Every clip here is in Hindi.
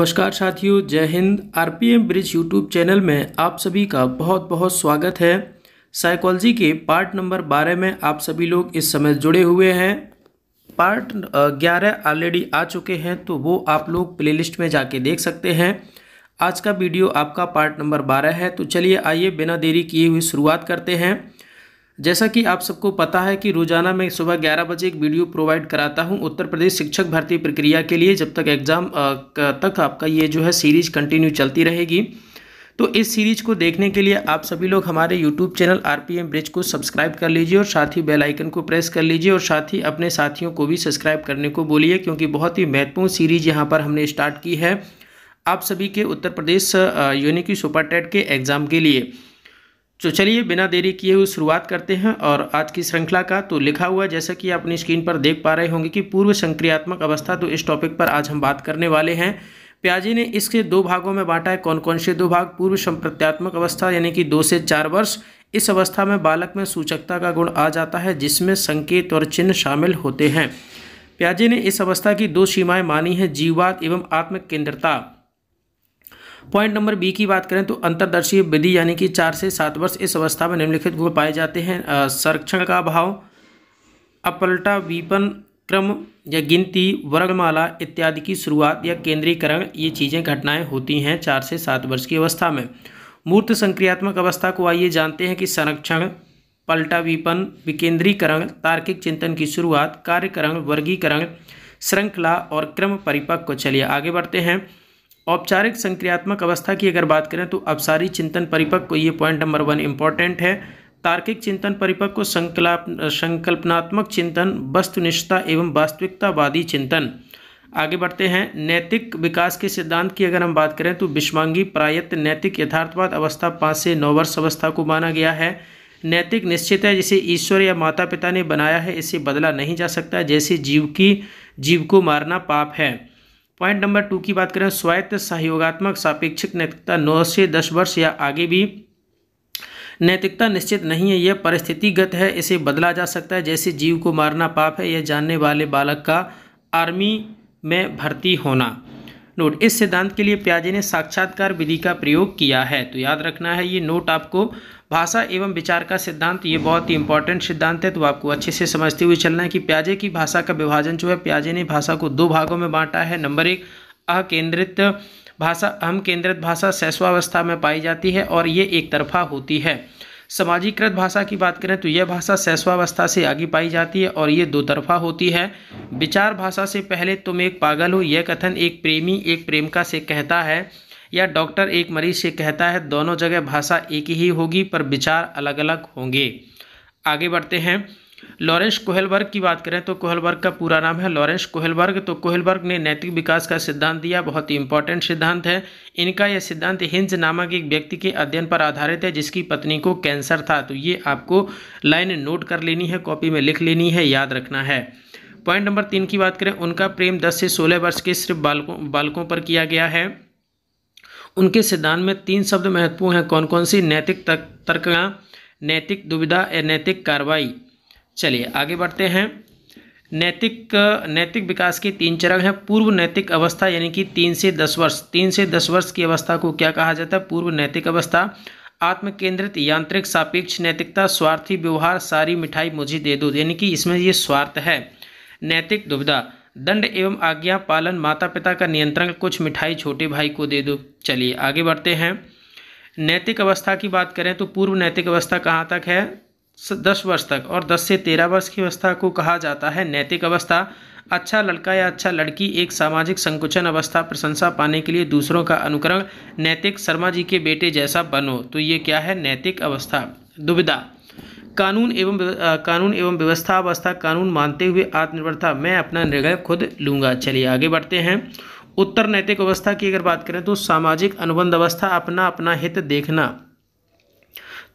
नमस्कार साथियों जय Hind RPM bridge YouTube channel में आप सभी का बहुत बहुत स्वागत है साइकोलॉजी के पार्ट नंबर बारह में आप सभी लोग इस समय जुड़े हुए हैं पार्ट ग्यारह ऑलरेडी आ चुके हैं तो वो आप लोग प्लेलिस्ट में जाके देख सकते हैं आज का वीडियो आपका पार्ट नंबर बारह है तो चलिए आइए बिना देरी किए हुए शुरुआत करते हैं जैसा कि आप सबको पता है कि रोजाना मैं सुबह 11 बजे एक वीडियो प्रोवाइड कराता हूं उत्तर प्रदेश शिक्षक भर्ती प्रक्रिया के लिए जब तक एग्ज़ाम तक आपका ये जो है सीरीज़ कंटिन्यू चलती रहेगी तो इस सीरीज़ को देखने के लिए आप सभी लोग हमारे YouTube channel R P bridge को सब्सक्राइब कर लीजिए और साथ ही बेलाइकन को प्रेस कर लीजिए और साथ ही अपने साथियों को भी सब्सक्राइब करने को बोलिए क्योंकि बहुत ही महत्वपूर्ण सीरीज़ यहाँ पर हमने स्टार्ट की है आप सभी के उत्तर प्रदेश यूनिकी सुपर टेट के एग्ज़ाम के लिए तो चलिए बिना देरी किए हुए शुरुआत करते हैं और आज की श्रृंखला का तो लिखा हुआ जैसा कि आप अपनी स्क्रीन पर देख पा रहे होंगे कि पूर्व संक्रियात्मक अवस्था तो इस टॉपिक पर आज हम बात करने वाले हैं प्याजी ने इसके दो भागों में बांटा है कौन कौन से दो भाग पूर्व संप्रत्यात्मक अवस्था यानी कि दो से चार वर्ष इस अवस्था में बालक में सूचकता का गुण आ जाता है जिसमें संकेत और चिन्ह शामिल होते हैं प्याजी ने इस अवस्था की दो सीमाएं मानी हैं जीववाद एवं आत्मकेंद्रता पॉइंट नंबर बी की बात करें तो अंतरदर्शीय विधि यानी कि चार से सात वर्ष इस अवस्था में निम्नलिखित गुण पाए जाते हैं संरक्षण का अभाव अपलटा विपन क्रम या गिनती वर्गमाला इत्यादि की शुरुआत या केंद्रीकरण ये चीज़ें घटनाएं होती हैं चार से सात वर्ष की अवस्था में मूर्त संक्रियात्मक अवस्था को आइए जानते हैं कि संरक्षण विपन विकेंद्रीकरण तार्किक चिंतन की शुरुआत कार्यकरण वर्गीकरण श्रृंखला और क्रम परिपक्व चलिए आगे बढ़ते हैं औपचारिक संक्रियात्मक अवस्था की अगर बात करें तो अपसारी चिंतन परिपक्व को ये पॉइंट नंबर वन इंपॉर्टेंट है तार्किक चिंतन परिपक्व को संकलाप संकल्पनात्मक चिंतन वस्तुनिष्ठता एवं वास्तविकतावादी चिंतन आगे बढ़ते हैं नैतिक विकास के सिद्धांत की अगर हम बात करें तो विश्वांगी प्रायत नैतिक यथार्थवाद अवस्था पाँच से नौ वर्ष अवस्था को माना गया है नैतिक है जिसे ईश्वर या माता पिता ने बनाया है इसे बदला नहीं जा सकता जैसे जीव की जीव को मारना पाप है पॉइंट नंबर टू की बात करें स्वायत्त सहयोगात्मक सापेक्षिक नैतिकता नौ से दस वर्ष या आगे भी नैतिकता निश्चित नहीं है यह परिस्थितिगत है इसे बदला जा सकता है जैसे जीव को मारना पाप है यह जानने वाले बालक का आर्मी में भर्ती होना नोट इस सिद्धांत के लिए प्याजे ने साक्षात्कार विधि का प्रयोग किया है तो याद रखना है ये नोट आपको भाषा एवं विचार का सिद्धांत ये बहुत ही इंपॉर्टेंट सिद्धांत है तो आपको अच्छे से समझते हुए चलना है कि प्याजे की भाषा का विभाजन जो है प्याजे ने भाषा को दो भागों में बांटा है नंबर एक अकेंद्रित भाषा अहम केंद्रित भाषा शैशवावस्था में पाई जाती है और ये एक तरफा होती है सामाजिकृत भाषा की बात करें तो यह भाषा शैशवावस्था से आगे पाई जाती है और ये दो तरफा होती है विचार भाषा से पहले तुम एक पागल हो यह कथन एक प्रेमी एक प्रेमिका से कहता है या डॉक्टर एक मरीज से कहता है दोनों जगह भाषा एक ही होगी पर विचार अलग अलग होंगे आगे बढ़ते हैं लॉरेंस कोहलबर्ग की बात करें तो कोहलबर्ग का पूरा नाम है लॉरेंस कोहलबर्ग तो कोहलबर्ग ने नैतिक विकास का सिद्धांत दिया बहुत ही इंपॉर्टेंट सिद्धांत है इनका यह सिद्धांत हिंज नामक एक व्यक्ति के अध्ययन पर आधारित है जिसकी पत्नी को कैंसर था तो ये आपको लाइन नोट कर लेनी है कॉपी में लिख लेनी है याद रखना है पॉइंट नंबर तीन की बात करें उनका प्रेम दस से सोलह वर्ष के सिर्फ बालकों बालकों पर किया गया है उनके सिद्धांत में तीन शब्द महत्वपूर्ण हैं कौन कौन सी नैतिक तर्क नैतिक दुविधा या नैतिक कार्रवाई चलिए आगे बढ़ते हैं नैतिक नैतिक विकास के तीन चरण हैं पूर्व नैतिक अवस्था यानी कि तीन से दस वर्ष तीन से दस वर्ष की अवस्था को क्या कहा जाता है पूर्व नैतिक अवस्था आत्मकेंद्रित यांत्रिक सापेक्ष नैतिकता स्वार्थी व्यवहार सारी मिठाई मुझे दे दो यानी कि इसमें ये स्वार्थ है नैतिक दुविधा दंड एवं आज्ञा पालन माता पिता का नियंत्रण कुछ मिठाई छोटे भाई को दे दो चलिए आगे बढ़ते हैं नैतिक अवस्था की बात करें तो पूर्व नैतिक अवस्था कहाँ तक है दस वर्ष तक और दस से तेरह वर्ष की अवस्था को कहा जाता है नैतिक अवस्था अच्छा लड़का या अच्छा लड़की एक सामाजिक संकुचन अवस्था प्रशंसा पाने के लिए दूसरों का अनुकरण नैतिक शर्मा जी के बेटे जैसा बनो तो ये क्या है नैतिक अवस्था दुविधा कानून एवं कानून एवं व्यवस्था अवस्था कानून मानते हुए आत्मनिर्भरता मैं अपना निर्णय खुद लूँगा चलिए आगे बढ़ते हैं उत्तर नैतिक अवस्था की अगर बात करें तो सामाजिक अनुबंध अवस्था अपना अपना हित देखना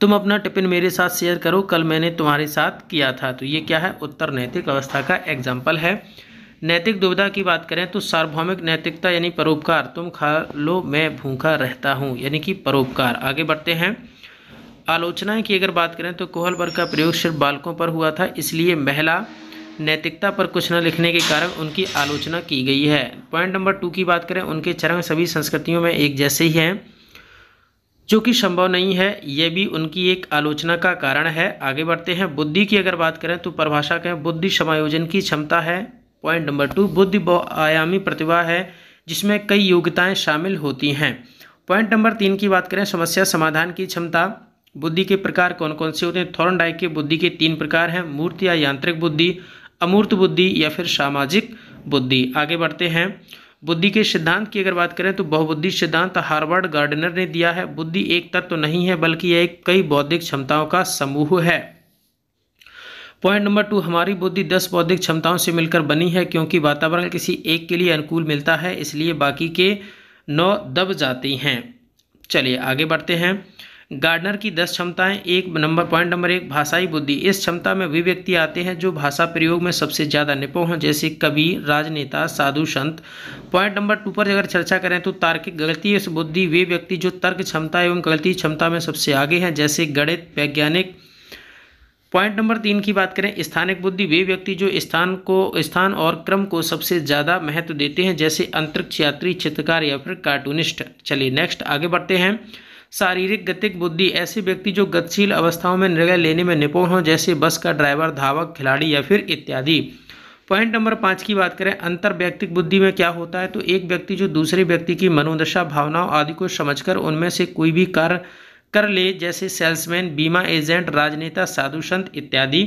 तुम अपना टिपिन मेरे साथ शेयर करो कल मैंने तुम्हारे साथ किया था तो ये क्या है उत्तर नैतिक अवस्था का एग्जाम्पल है नैतिक दुविधा की बात करें तो सार्वभौमिक नैतिकता यानी परोपकार तुम खा लो मैं भूखा रहता हूँ यानी कि परोपकार आगे बढ़ते हैं आलोचनाएं की अगर बात करें तो कोहल वर्ग का प्रयोग सिर्फ बालकों पर हुआ था इसलिए महिला नैतिकता पर कुछ न लिखने के कारण उनकी आलोचना की गई है पॉइंट नंबर टू की बात करें उनके चरण सभी संस्कृतियों में एक जैसे ही हैं जो कि संभव नहीं है यह भी उनकी एक आलोचना का कारण है आगे बढ़ते हैं बुद्धि की अगर बात करें तो परिभाषा कहें बुद्धि समायोजन की क्षमता है पॉइंट नंबर टू बुद्धि बहुआयामी प्रतिभा है जिसमें कई योग्यताएं शामिल होती हैं पॉइंट नंबर तीन की बात करें समस्या समाधान की क्षमता बुद्धि के प्रकार कौन कौन से होते हैं डाइक के बुद्धि के तीन प्रकार हैं मूर्त या यांत्रिक बुद्धि अमूर्त बुद्धि या फिर सामाजिक बुद्धि आगे बढ़ते हैं बुद्धि के सिद्धांत की अगर बात करें तो बहुबुद्धि सिद्धांत हार्वर्ड गार्डनर ने दिया है बुद्धि एक तत्व तो नहीं है बल्कि यह एक कई बौद्धिक क्षमताओं का समूह है पॉइंट नंबर टू हमारी बुद्धि दस बौद्धिक क्षमताओं से मिलकर बनी है क्योंकि वातावरण किसी एक के लिए अनुकूल मिलता है इसलिए बाकी के नौ दब जाती हैं चलिए आगे बढ़ते हैं गार्डनर की दस क्षमताएं एक नंबर पॉइंट नंबर एक भाषाई बुद्धि इस क्षमता में वे व्यक्ति आते हैं जो भाषा प्रयोग में सबसे ज़्यादा निपुण हैं जैसे कवि राजनेता साधु संत पॉइंट नंबर टू पर अगर चर्चा करें तो तार्किक गलती इस बुद्धि वे व्यक्ति जो तर्क क्षमता एवं गलती क्षमता में सबसे आगे हैं जैसे गणित वैज्ञानिक पॉइंट नंबर तीन की बात करें स्थानिक बुद्धि वे व्यक्ति जो स्थान को स्थान और क्रम को सबसे ज़्यादा महत्व देते हैं जैसे अंतरिक्ष यात्री चित्रकार या फिर कार्टूनिस्ट चलिए नेक्स्ट आगे बढ़ते हैं शारीरिक गतिक बुद्धि ऐसे व्यक्ति जो गतिशील अवस्थाओं में निर्णय लेने में निपुण हो जैसे बस का ड्राइवर धावक खिलाड़ी या फिर इत्यादि पॉइंट नंबर पाँच की बात करें अंतर व्यक्तिक बुद्धि में क्या होता है तो एक व्यक्ति जो दूसरे व्यक्ति की मनोदशा भावनाओं आदि को समझकर उनमें से कोई भी कार्य कर ले जैसे सेल्समैन बीमा एजेंट राजनेता साधु संत इत्यादि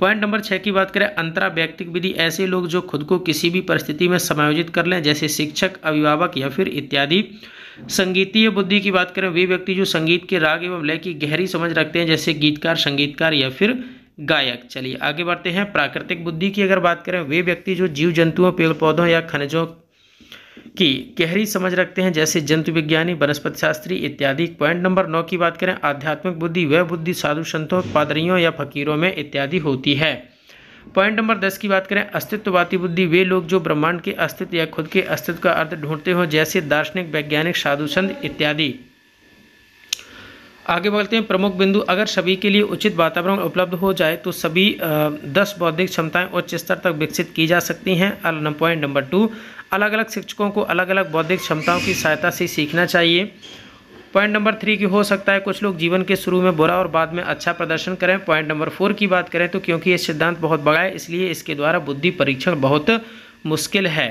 पॉइंट नंबर छः की बात करें अंतरा व्यक्तिक विधि ऐसे लोग जो खुद को किसी भी परिस्थिति में समायोजित कर लें जैसे शिक्षक अभिभावक या फिर इत्यादि संगीतीय बुद्धि की बात करें वे व्यक्ति जो संगीत के राग एवं लय की गहरी समझ रखते हैं जैसे गीतकार संगीतकार या फिर गायक चलिए आगे बढ़ते हैं प्राकृतिक बुद्धि की अगर बात करें वे व्यक्ति जो जीव जंतुओं पेड़ पौधों या खनिजों की गहरी समझ रखते हैं जैसे जंतु विज्ञानी वनस्पति शास्त्री इत्यादि पॉइंट नंबर नौ की बात करें आध्यात्मिक बुद्धि वह बुद्धि साधु संतों पादरियों या फकीरों में इत्यादि होती है पॉइंट नंबर दस की बात करें अस्तित्ववादी बुद्धि वे लोग जो ब्रह्मांड के अस्तित्व या खुद के अस्तित्व का अर्थ ढूंढते हो जैसे दार्शनिक वैज्ञानिक साधु संत इत्यादि आगे बढ़ते हैं प्रमुख बिंदु अगर सभी के लिए उचित वातावरण उपलब्ध हो जाए तो सभी दस बौद्धिक क्षमताएं उच्च स्तर तक विकसित की जा सकती हैं पॉइंट नंबर टू अलग अलग शिक्षकों को अलग अलग बौद्धिक क्षमताओं की सहायता से सीखना चाहिए पॉइंट नंबर थ्री की हो सकता है कुछ लोग जीवन के शुरू में बुरा और बाद में अच्छा प्रदर्शन करें पॉइंट नंबर फोर की बात करें तो क्योंकि ये सिद्धांत बहुत बड़ा है इसलिए इसके द्वारा बुद्धि परीक्षण बहुत मुश्किल है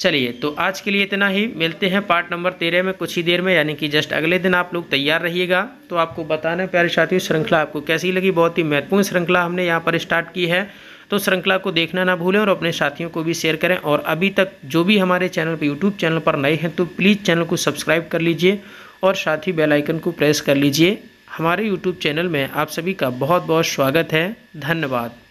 चलिए तो आज के लिए इतना ही मिलते हैं पार्ट नंबर तेरह में कुछ ही देर में यानी कि जस्ट अगले दिन आप लोग तैयार रहिएगा तो आपको बताना प्यारे साथियों श्रृंखला आपको कैसी लगी बहुत ही महत्वपूर्ण श्रृंखला हमने यहाँ पर स्टार्ट की है तो श्रृंखला को देखना ना भूलें और अपने साथियों को भी शेयर करें और अभी तक जो भी हमारे चैनल पर यूट्यूब चैनल पर नए हैं तो प्लीज़ चैनल को सब्सक्राइब कर लीजिए और साथ ही बेलाइकन को प्रेस कर लीजिए हमारे यूट्यूब चैनल में आप सभी का बहुत बहुत स्वागत है धन्यवाद